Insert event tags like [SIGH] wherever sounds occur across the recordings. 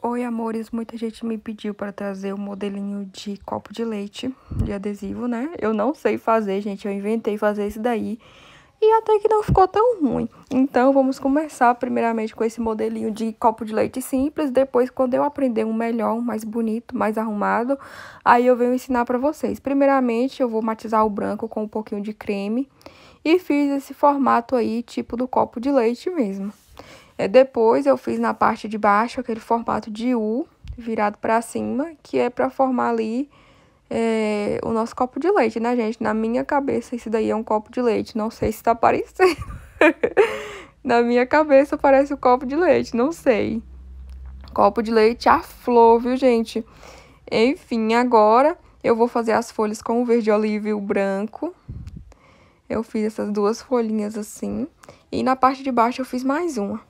Oi, amores. Muita gente me pediu para trazer o um modelinho de copo de leite, de adesivo, né? Eu não sei fazer, gente. Eu inventei fazer esse daí. E até que não ficou tão ruim. Então, vamos começar primeiramente com esse modelinho de copo de leite simples. Depois, quando eu aprender um melhor, um mais bonito, mais arrumado, aí eu venho ensinar para vocês. Primeiramente, eu vou matizar o branco com um pouquinho de creme. E fiz esse formato aí, tipo do copo de leite mesmo. É, depois eu fiz na parte de baixo aquele formato de U, virado para cima, que é para formar ali é, o nosso copo de leite, né, gente? Na minha cabeça, isso daí é um copo de leite. Não sei se tá parecendo. [LAUGHS] na minha cabeça parece um copo de leite, não sei. Copo de leite à flor, viu, gente? Enfim, agora eu vou fazer as folhas com o verde oliva e o branco. Eu fiz essas duas folhinhas assim. E na parte de baixo eu fiz mais uma.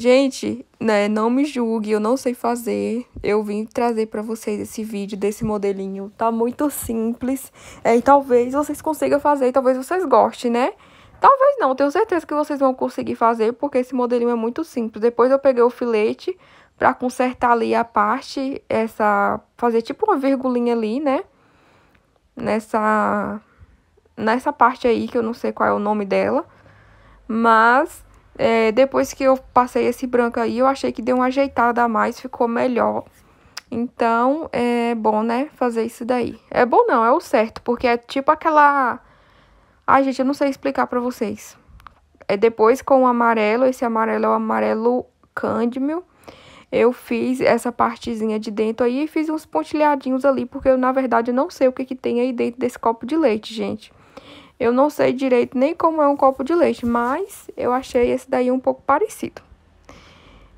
Gente, né, não me julgue, eu não sei fazer. Eu vim trazer para vocês esse vídeo desse modelinho. Tá muito simples. É, e talvez vocês consigam fazer, talvez vocês gostem, né? Talvez não, tenho certeza que vocês vão conseguir fazer, porque esse modelinho é muito simples. Depois eu peguei o filete para consertar ali a parte, essa... Fazer tipo uma virgulinha ali, né? Nessa... Nessa parte aí, que eu não sei qual é o nome dela. Mas é, depois que eu passei esse branco aí, eu achei que deu uma ajeitada a mais, ficou melhor. Então, é bom, né, fazer isso daí. É bom não, é o certo, porque é tipo aquela... Ai, gente, eu não sei explicar pra vocês. É depois com o amarelo, esse amarelo é o amarelo cândimo. Eu fiz essa partezinha de dentro aí e fiz uns pontilhadinhos ali, porque eu, na verdade, não sei o que, que tem aí dentro desse copo de leite, gente. Eu não sei direito nem como é um copo de leite, mas eu achei esse daí um pouco parecido.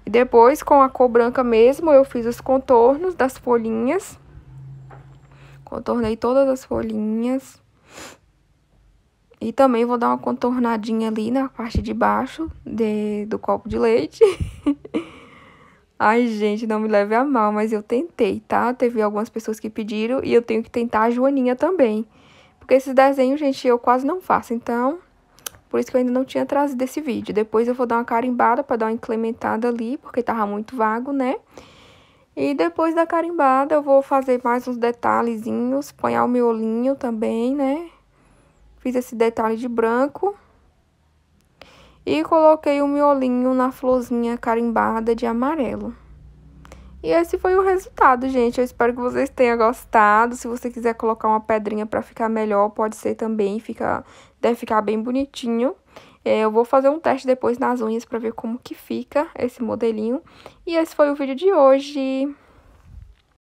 E depois, com a cor branca mesmo, eu fiz os contornos das folhinhas. Contornei todas as folhinhas. E também vou dar uma contornadinha ali na parte de baixo de, do copo de leite. [LAUGHS] Ai, gente, não me leve a mal, mas eu tentei, tá? Teve algumas pessoas que pediram e eu tenho que tentar a Joaninha também. Porque esses desenhos, gente, eu quase não faço, então... Por isso que eu ainda não tinha trazido esse vídeo. Depois eu vou dar uma carimbada para dar uma incrementada ali, porque tava muito vago, né? E depois da carimbada eu vou fazer mais uns detalhezinhos, pôr o miolinho também, né? Fiz esse detalhe de branco. E coloquei o miolinho na florzinha carimbada de amarelo. E esse foi o resultado, gente. Eu espero que vocês tenham gostado. Se você quiser colocar uma pedrinha para ficar melhor, pode ser também. Fica, deve ficar bem bonitinho. É, eu vou fazer um teste depois nas unhas para ver como que fica esse modelinho. E esse foi o vídeo de hoje.